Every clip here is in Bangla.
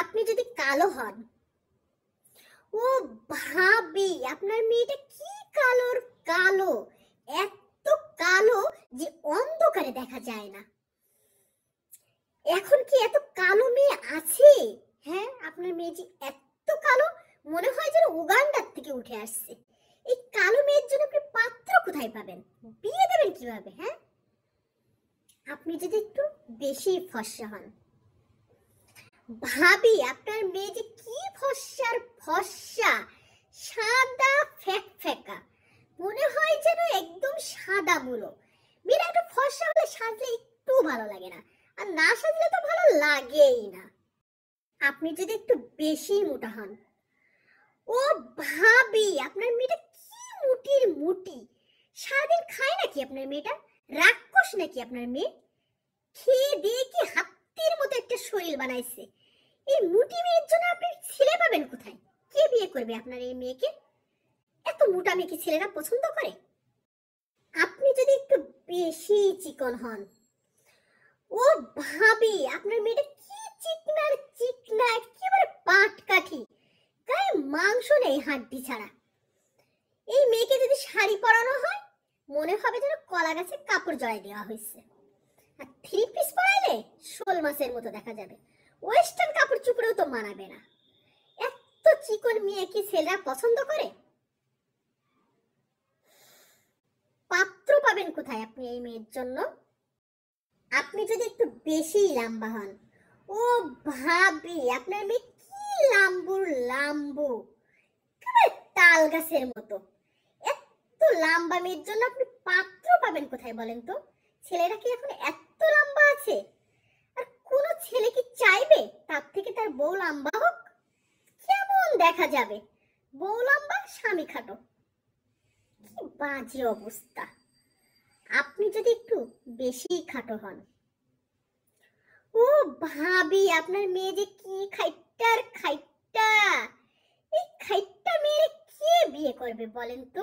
আপনি যদি কালো হন ও ভাবে আপনার মেয়েটা কি কালোর কালো এত কালো যে অন্ধকারে দেখা যায় না এখন কি এত কালো মেয়ে আছে হ্যাঁ আপনার মেয়ে যে এত কালো মনে হয় যেন উগান্ডার থেকে উঠে আসছে এই কালো মেয়ের জন্য আপনি পাত্র কোথায় পাবেন বিয়ে দেবেন কিভাবে হ্যাঁ আপনি যদি একটু বেশি ফর্সা হন ভাবি আপনার মেয়ে যে কি ফসার ফসা সাদা ফেক ফেকা মনে হয় যেন একদম সাদা মুলো মেয়েরা একটু ফসা হলে সাজলে একটু ভালো লাগে না আর না সাজলে তো ভালো লাগেই না আপনি যদি একটু বেশি মোটা হন ও ভাবি আপনার মেয়েটা কি মুটির মুটি সারাদিন খায় নাকি আপনার মেয়েটা রাক্ষস নাকি আপনার মেয়ে খেয়ে দিয়ে কি হাতির মতো একটা শরীর বানাইছে এই মুটি মেয়ের জন্য আপনি ছেলে পাবেন কোথায় কে বিয়ে করবে আপনার এই মেয়েকে এত মোটা মেয়েকে ছেলেরা পছন্দ করে আপনি যদি একটু বেশি চিকন হন ও ভাবি আপনার মেয়েটা কি চিকনার চিকনা একেবারে পাটকাঠি গায়ে মাংস নেই হাড্ডি ছাড়া এই মেয়েকে যদি শাড়ি পরানো হয় মনে হবে যেন কলা গাছে কাপড় জড়াই দেওয়া হয়েছে আর থ্রি পিস পরাইলে শোল মাছের মতো দেখা যাবে ওয়েস্টার্ন কাপড় চুপড়েও তো মানাবে না এত চিকন মেয়ে কি ছেলেরা পছন্দ করে পাত্র পাবেন কোথায় আপনি এই মেয়ের জন্য আপনি যদি একটু বেশি লাম্বা হন ও ভাবি আপনার মেয়ে কি লাম্বু লাম্বু তাল গাছের মতো এত লাম্বা মেয়ের জন্য আপনি পাত্র পাবেন কোথায় বলেন তো ছেলেরা কি এখন এত লাম্বা আছে ছেলে কি চাইবে তার থেকে তার বউ লম্বা হোক কেমন দেখা যাবে বউ লম্বা স্বামী খাটো কি বাজে অবস্থা আপনি যদি একটু বেশি খাটো হন ও ভাবি আপনার মেয়ে যে কি খাইটার খাইটা এই খাইটা মেয়ে কে বিয়ে করবে বলেন তো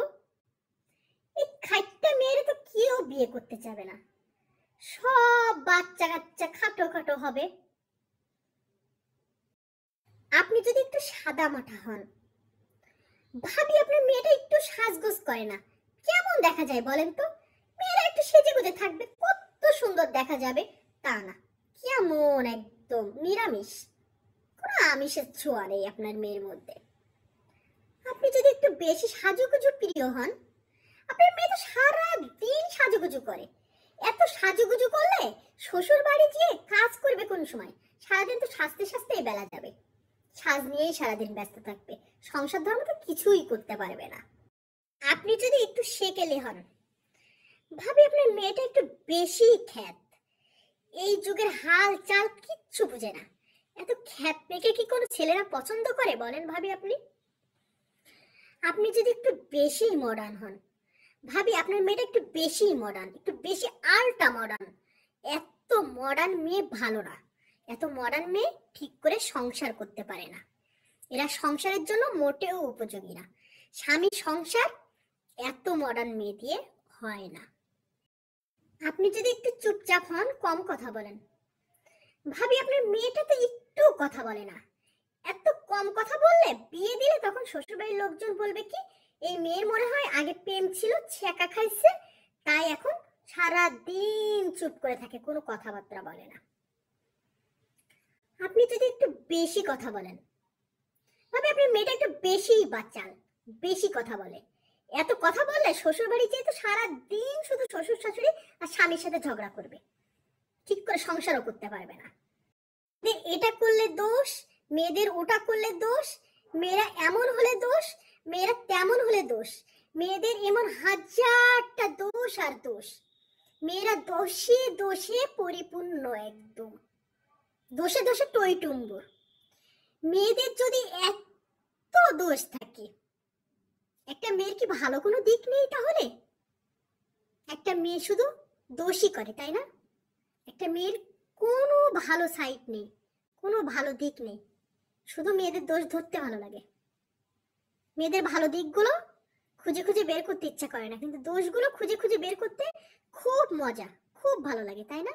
এই খাইটা মেয়ে তো কেউ বিয়ে করতে চাবে না সব বাচ্চা কাচ্চা খাটো খাটো হবে আপনি যদি একটু সাদা মাঠা হন ভাবি আপনার মেয়েটা একটু সাজগোজ করে না কেমন দেখা যায় বলেন তো মেয়েরা একটু সেজে গুজে থাকবে কত সুন্দর দেখা যাবে তা না কেমন একদম নিরামিষ কোনো আমিষের ছোঁয়া নেই আপনার মেয়ের মধ্যে আপনি যদি একটু বেশি সাজুগুজু প্রিয় হন আপনার মেয়ে তো সারা দিন সাজুগুজু করে এত সাজুগুজু করলে শ্বশুর বাড়ি গিয়ে কাজ করবে কোন সময় সারাদিন তো সাজতে সাজতে বেলা যাবে সাজ নিয়েই সারাদিন ব্যস্ত থাকবে সংসার ধর্ম তো কিছুই করতে পারবে না আপনি যদি একটু সেকেলে হন ভাবি আপনার মেয়েটা একটু বেশি খ্যাত এই যুগের হাল চাল কিচ্ছু বুঝে না এত খ্যাত মেয়েকে কি কোনো ছেলেরা পছন্দ করে বলেন ভাবি আপনি আপনি যদি একটু বেশি মডার্ন হন ভাবি আপনার মেয়েটা একটু বেশি মডার্ন একটু বেশি আলটা মডার্ন এত মডার্ন মেয়ে ভালো না এত মডার্ন মেয়ে ঠিক করে সংসার করতে পারে না এরা সংসারের জন্য মোটেও উপযোগী না স্বামী সংসার এত মডার্ন মেয়ে দিয়ে হয় না আপনি যদি একটু চুপচাপ হন কম কথা বলেন ভাবি আপনার মেয়েটা তো একটু কথা বলে না এত কম কথা বললে বিয়ে দিলে তখন শ্বশুরবাড়ির লোকজন বলবে কি এই মেয়ের মনে হয় আগে প্রেম ছিল ছেঁকা খাইছে তাই এখন সারা দিন চুপ করে থাকে কোনো কথাবার্তা বলে না আপনি যদি একটু বেশি কথা বলেন তবে আপনি মেয়েটা একটু বেশি বাচ্চাল বেশি কথা বলে এত কথা বললে শ্বশুর বাড়ি যেহেতু সারা দিন শুধু শ্বশুর শাশুড়ি আর স্বামীর সাথে ঝগড়া করবে ঠিক করে সংসারও করতে পারবে না এটা করলে দোষ মেয়েদের ওটা করলে দোষ মেয়েরা এমন হলে দোষ মেয়েরা তেমন হলে দোষ মেয়েদের এমন হাজারটা দোষ আর দোষ মেয়েরা দোষে দোষে পরিপূর্ণ একদম দোষে দোষে টইটুম্বুর মেয়েদের যদি এত দোষ থাকে একটা মেয়ের কি ভালো কোনো দিক নেই তাহলে একটা মেয়ে শুধু দোষই করে তাই না একটা মেয়ের কোনো ভালো সাইড নেই কোনো ভালো দিক নেই শুধু মেয়েদের দোষ ধরতে ভালো লাগে মেয়েদের ভালো দিকগুলো খুঁজে খুঁজে বের করতে ইচ্ছা করে না কিন্তু দোষগুলো খুঁজে খুঁজে বের করতে খুব মজা খুব ভালো লাগে তাই না